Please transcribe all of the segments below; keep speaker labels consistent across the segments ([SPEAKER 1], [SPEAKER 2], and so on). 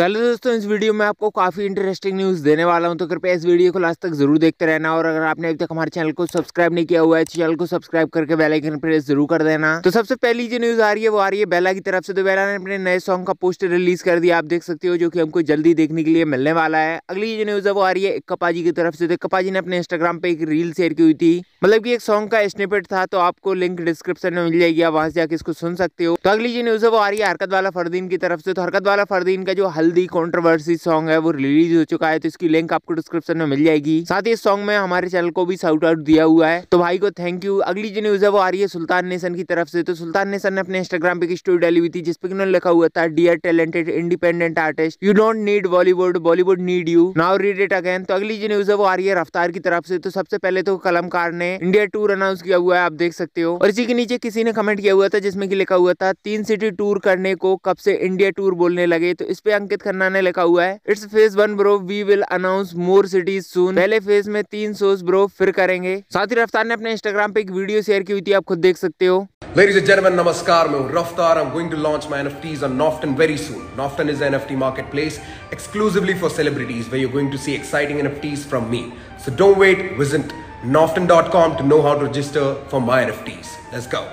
[SPEAKER 1] पहले तो दोस्तों इस वीडियो में आपको काफ़ी इंटरेस्टिंग न्यूज़ देने वाला हूं तो कृपया इस वीडियो को लास्ट तक जरूर देखते रहना और अगर आपने अभी तक हमारे चैनल को सब्सक्राइब नहीं किया हुआ है चैनल तो को सब्सक्राइब करके बेल आइकन प्रेस जरूर कर देना तो सबसे पहली जो न्यूज़ आ रही है वो आ रही है बेला की तरफ से तो बेला ने अपने नए सॉन्ग का पोस्टर रिलीज कर दिया आप देख सकते हो जो कि हमको जल्दी देखने के लिए मिलने वाला है अगली जो न्यूज़ है वो आ रही है इक्का जी की तरफ से तो इक्का जी ने अपने इंस्टाग्राम पर एक रील शेयर की हुई थी मतलब की एक सॉन्ग का स्निपेट था तो आपको लिंक डिस्क्रिप्शन में मिल जाएगी आप वहाँ से जाकर इसको सुन सकते हो तो अगली जो न्यूज़ है वो आ रही है हरकत वाला फरदीन की तरफ से तो हरकत वाला फरदीन का जो हल जल्दी कॉन्ट्रोवर्सी सॉन्ग है वो रिलीज हो चुका है तो इसकी लिंक आपको डिस्क्रिप्शन में मिल जाएगी साथ ही इस सॉन्ग में हमारे चैनल को भी साउट आउट दिया हुआ है तो भाई को थैंक यू अगली जो न्यूज है वो आ रही है सुल्तान नेशन की तरफ से तो सुल्तान नेशन ने अपने इंस्टाग्राम पे की स्टोरी डाली हुई थी जिसपे उन्होंने लिखा हुआ था dear talented independent artist you don't need Bollywood Bollywood need you now read it again तो अगली जो न्यूज है वो आ रही है रफ्तार की तरफ से तो सबसे पहले तो कलमकार ने इंडिया टूर अनाउंस किया हुआ है आप देख सकते हो और इसी के नीचे किसी ने कमेंट किया हुआ था जिसमें कि लिखा हुआ था तीन सिटी टूर करने को कब से इंडिया टूर बोलने लगे तो इस पे अंकित जावेद खन्ना ने लिखा हुआ है it's phase one bro we will announce more cities soon पहले फेज में तीन सोस ब्रो फिर करेंगे साथ ही रफ्तार ने अपने इंस्टाग्राम पे एक
[SPEAKER 2] वीडियो शेयर की हुई थी आप खुद देख सकते हो Ladies and gentlemen, namaskar. I'm Raftar. I'm going to launch my NFTs on Nofton very soon. Nofton is an NFT marketplace exclusively for celebrities where you're going to see exciting NFTs from me. So don't wait, visit nofton.com to know how to register for my NFTs. Let's go.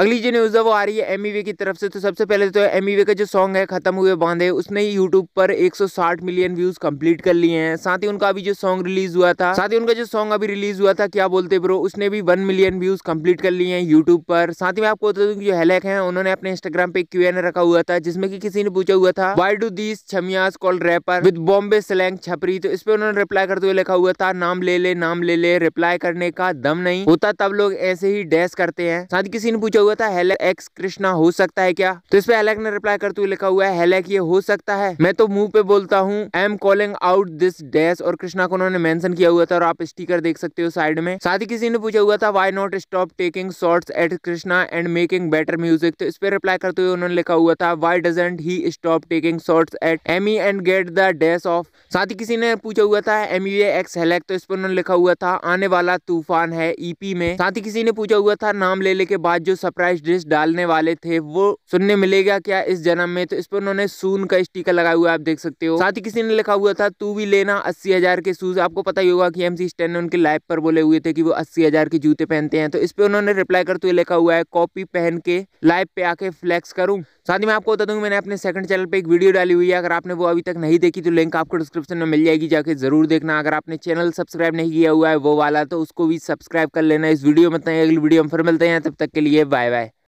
[SPEAKER 1] अगली जो news है वो आ रही है M e की तरफ से तो सबसे पहले तो एम e का जो सॉन्ग है ख़त्म हुए बांधे उसने यूट्यूब पर 160 मिलियन व्यूज़ कंप्लीट कर लिए हैं साथ ही उनका अभी जो सॉन्ग रिलीज हुआ था साथ ही उनका जो सॉन्ग अभी रिलीज हुआ था क्या बोलते ब्रो उसने भी वन मिलियन व्यूज़ कम्प्लीट कर लिए हैं यूट्यूब पर साथ ही मैं आपको बता दूँ जो हेलैक है उन्होंने अपने इंस्टाग्राम पे क्यू एन रखा हुआ था जिसमें कि किसी ने पूछा हुआ था वाई डू दीज छमियाज call rapper with Bombay slang छपरी तो इस पर उन्होंने रिप्लाई करते हुए लिखा हुआ था नाम ले ले नाम ले ले रिप्लाई करने का दम नहीं होता तब लोग ऐसे ही डैस करते हैं साथ ही किसी ने पूछा हुआ था हेलक एक्स कृष्णा हो सकता है क्या तो इस पे हेलक ने रिप्लाई करते हुए लिखा हुआ है हेलक ये हो सकता है मैं तो मुंह पे बोलता हूँ I am calling out this dash और कृष्णा को उन्होंने मेंशन किया हुआ था और आप स्टीकर देख सकते हो साइड में साथ ही किसी ने पूछा हुआ था why not stop taking shot at Krishna and making better music तो इस पे रिप्लाई करते हुए उन्होंने लिखा हुआ था why doesn't he stop taking shot at M and get the dash of साथ ही किसी ने पूछा हुआ था एम यू एक्स हेलेक तो इस पर उन्होंने लिखा हुआ था आने वाला तूफान है ईपी e में साथ ही किसी ने पूछा हुआ था नाम ले लेके बाद जो सब प्राइस ड्रेस डालने वाले थे वो सुनने मिलेगा क्या इस जन्म में तो इस पर उन्होंने सून का स्टीकर लगाया हुआ आप देख सकते हो साथ ही किसी ने लिखा हुआ था तू भी लेना अस्सी हजार के शूज आपको पता ही होगा कि एमसी स्टैन ने उनके लाइव पर बोले हुए थे कि वो अस्सी हजार के जूते पहनते हैं तो इस पर उन्होंने रिप्लाई करते हुए लिखा हुआ है कॉपी पहन के लाइव पे आके फ्लैक्स करूँ साथ ही मैं आपको बता दूंगी मैंने अपने सेकंड चैनल पे एक वीडियो डाली हुई है अगर आपने वो अभी तक नहीं देखी तो लिंक आपको डिस्क्रिप्शन में मिल जाएगी जाके जरूर देखना अगर आपने चैनल सब्सक्राइब नहीं किया हुआ है वो वाला तो उसको भी सब्सक्राइब कर लेना इस वीडियो में तो अगली वीडियो हम फिर मिलते हैं तब तक के लिए बाय bye bye